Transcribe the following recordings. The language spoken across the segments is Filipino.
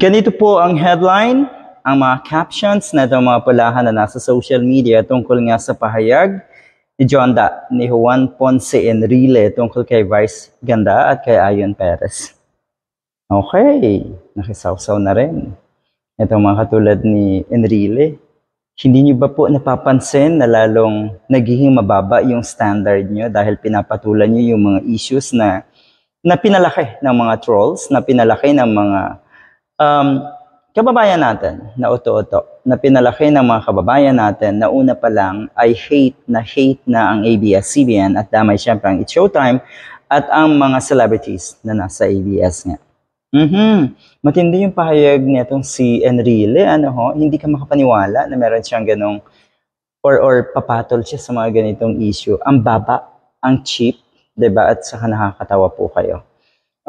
Ganito po ang headline, ang mga captions na itong mga pulahan na nasa social media tungkol nga sa pahayag ni John Da, ni Juan Ponce Enrile tungkol kay Vice Ganda at kay Ayon Perez. Okay, nakisawsaw na rin. Itong mga katulad ni Enrile, hindi niyo ba po napapansin na lalong nagiging mababa yung standard niyo dahil pinapatulan niyo yung mga issues na na pinalaki ng mga trolls, na pinalaki ng mga um, kababayan natin na uto-uto, na pinalaki ng mga kababayan natin na una pa lang ay hate na hate na ang ABS-CBN at damay siyempre ang It's Showtime at ang mga celebrities na nasa ABS nga. Mm-hmm. Matindi yung pahayag nitong si Enrile, ano ho, hindi ka makapaniwala na meron siyang ganong or or papatol siya sa mga ganitong issue. Ang baba, ang cheap, 'di ba? At saka nakakatawa po kayo.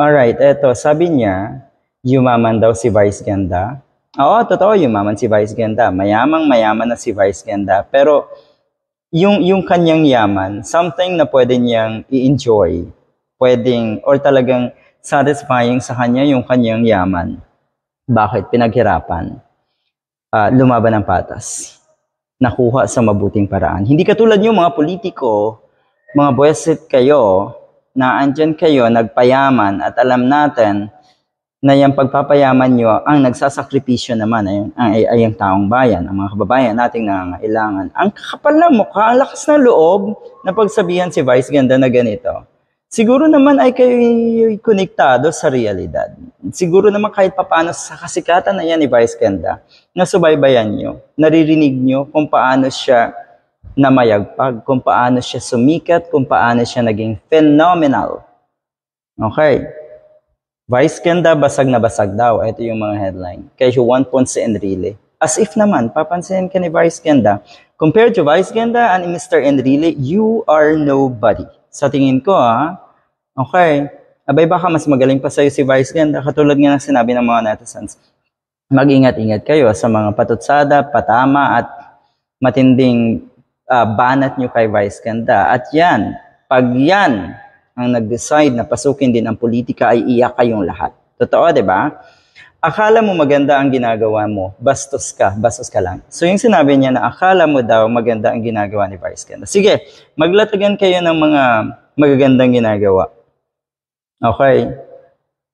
All right, eto, sabi niya, Yumaman daw si Vice Ganda. Oo, totoo, yumaman si Vice Ganda. Mayamang mayaman na si Vice Ganda. Pero yung, yung kanyang yaman, something na pwede niyang i-enjoy. Pwedeng, or talagang satisfying sa kanya yung kanyang yaman. Bakit? Pinaghirapan. Uh, lumaban ng patas. Nakuha sa mabuting paraan. Hindi katulad yung mga politiko, mga buwesit kayo, na andyan kayo, nagpayaman, at alam natin, na yung pagpapayaman nyo, ang nagsasakripisyo naman ay, ay, ay ang taong bayan, ang mga kababayan nating nangangailangan. Ang kapal na mukha, ang lakas ng loob na pagsabihan si Vice Ganda na ganito. Siguro naman ay kayo konektado sa realidad. Siguro naman kahit papano sa kasikatan na yan ni Vice Ganda, nasubaybayan nyo, naririnig nyo kung paano siya namayagpag, kung paano siya sumikat, kung paano siya naging phenomenal. Okay. Vice Ganda, basag na basag daw. Ito yung mga headline. Kaysa Juan Ponce Enrile. As if naman, papansinin ka ni Vice Ganda. Compared to Vice Ganda and Mr. Enrile, you are nobody. Sa tingin ko, ha? Okay. Abay, baka mas magaling pa sa'yo si Vice Ganda. Katulad nga ng sinabi ng mga netizens. Mag-ingat-ingat kayo sa mga patutsada, patama, at matinding uh, banat nyo kay Vice Ganda. At yan, pag yan ang nag-decide na pasukin din ang politika ay iyak kayong lahat. Totoo, di ba? Akala mo maganda ang ginagawa mo, bastos ka, bastos ka lang. So yung sinabi niya na akala mo daw maganda ang ginagawa ni Vice Ganda. Sige, maglatagan kayo ng mga magagandang ginagawa. Okay?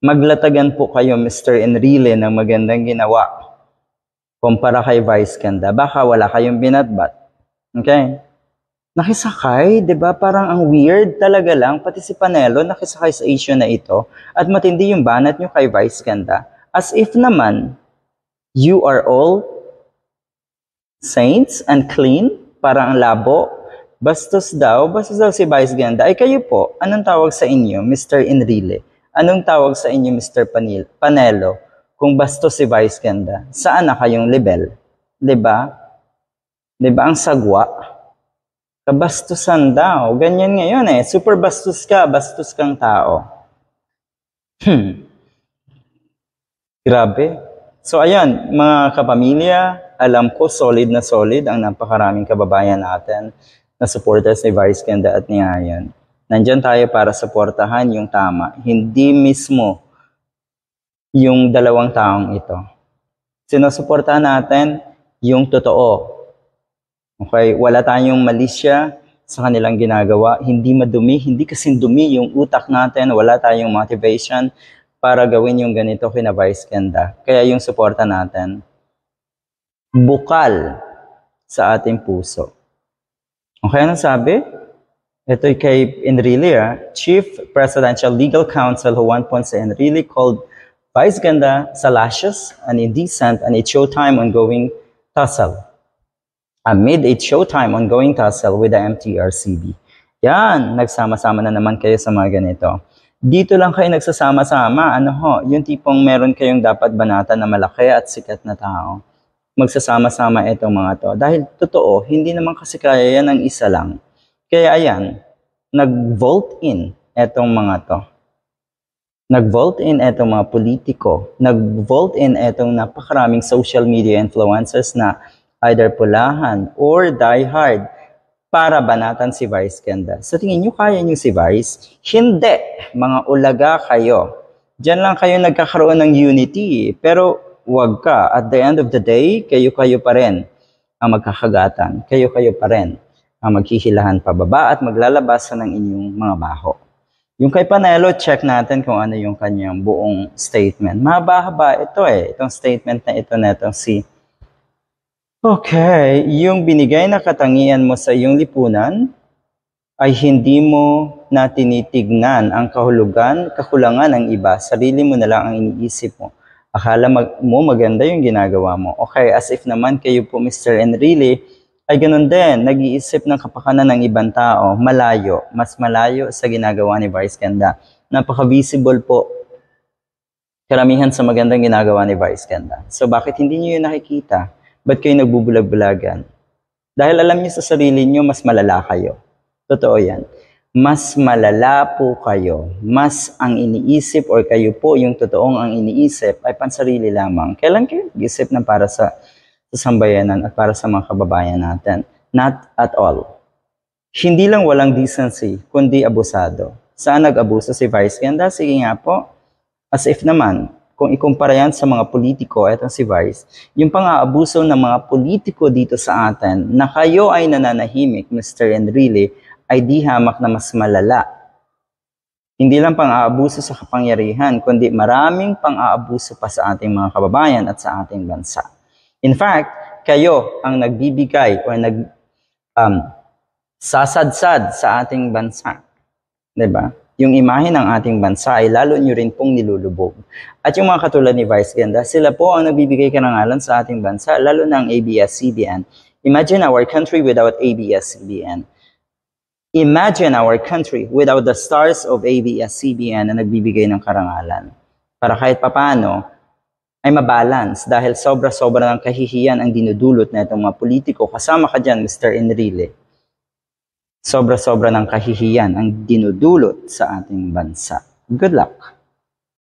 Maglatagan po kayo, Mr. Enrile, ng magandang ginawa kumpara kay Vice Ganda. Baka wala kayong binatbat. Okay? nakisakay, 'di ba? Parang ang weird talaga lang pati si Panelo nakisakay sa issue na ito at matindi yung banat niyo kay Vice Ganda. As if naman you are all saints and clean, parang labo. Bastos daw, bastos daw si Vice Ganda. Ay kayo po, anong tawag sa inyo, Mr. Enrile? Anong tawag sa inyo, Mr. Panil Panelo? Kung bastos si Vice Ganda, saan na kayong level? 'Di ba? 'Di ba ang sagwa? Kabastusan daw. Ganyan ngayon eh. Super bastos ka, bastos kang tao. Hmm. Grabe. So ayan, mga kapamilya, alam ko solid na solid ang napakaraming kababayan natin na supporters ni Vice Ganda at ni Ayan. Nandyan tayo para suportahan yung tama, hindi mismo yung dalawang taong ito. Sinusuportahan natin yung totoo, Okay? Wala tayong malisya sa kanilang ginagawa. Hindi madumi, hindi kasi dumi yung utak natin. Wala tayong motivation para gawin yung ganito kina Vice Ganda. Kaya yung suporta natin, bukal sa ating puso. Okay, ano sabi? Ito kay Enrile, ah. Chief Presidential Legal Counsel Juan Ponce Enrile called Vice Ganda salacious and indecent and it showed time ongoing tussle amid ah, its showtime ongoing tussle with the MTRCB. Yan, nagsama-sama na naman kayo sa mga ganito. Dito lang kayo nagsasama-sama, ano ho, yung tipong meron kayong dapat banata na malaki at sikat na tao. Magsasama-sama itong mga to. Dahil totoo, hindi naman kasi kaya yan ng isa lang. Kaya ayan, nag-vote in itong mga to. Nag-vote in itong mga politiko. Nag-vote in itong napakaraming social media influencers na either pulahan or die hard para banatan si Vice Ganda. Sa so, tingin nyo, kaya nyo si Vice? Hindi! Mga ulaga kayo. Diyan lang kayo nagkakaroon ng unity. Pero wag ka. At the end of the day, kayo-kayo pa rin ang magkakagatan. Kayo-kayo pa rin ang maghihilahan pababa at maglalabasan ng inyong mga baho. Yung kay Panelo, check natin kung ano yung kanyang buong statement. Mahaba-haba ito eh. Itong statement na ito na itong si Okay, yung binigay na katangian mo sa iyong lipunan ay hindi mo na tinitignan ang kahulugan, kakulangan ng iba. Sarili mo na lang ang iniisip mo. Akala mag mo maganda yung ginagawa mo. Okay, as if naman kayo po Mr. Enrile ay ganun din, nag-iisip ng kapakanan ng ibang tao, malayo, mas malayo sa ginagawa ni Vice Ganda. Napaka-visible po karamihan sa magandang ginagawa ni Vice Ganda. So bakit hindi niyo yun nakikita? Ba't kayo nagbubulag-bulagan? Dahil alam niyo sa sarili niyo, mas malala kayo. Totoo yan. Mas malala po kayo. Mas ang iniisip or kayo po yung totoong ang iniisip ay pansarili lamang. Kailan kayo nag-isip na para sa, sa sambayanan at para sa mga kababayan natin? Not at all. Hindi lang walang decency, kundi abusado. Saan nag-abuso si Vice Ganda? Sige nga po. As if naman, kung ikumpara yan sa mga politiko, eto si Vice, yung pang-aabuso ng mga politiko dito sa atin na kayo ay nananahimik, Mr. Enrile, ay di hamak na mas malala. Hindi lang pang-aabuso sa kapangyarihan, kundi maraming pang-aabuso pa sa ating mga kababayan at sa ating bansa. In fact, kayo ang nagbibigay o nag um, sasadsad sa ating bansa. 'Di ba? yung imahe ng ating bansa ay lalo nyo rin pong nilulubog. At yung mga katulad ni Vice Ganda, sila po ang nagbibigay karangalan sa ating bansa, lalo na ang ABS-CBN. Imagine our country without ABS-CBN. Imagine our country without the stars of ABS-CBN na nagbibigay ng karangalan. Para kahit papano, ay mabalance dahil sobra-sobra ng kahihiyan ang dinudulot na itong mga politiko. Kasama ka dyan, Mr. Enrile sobra-sobra ng kahihiyan ang dinudulot sa ating bansa. Good luck!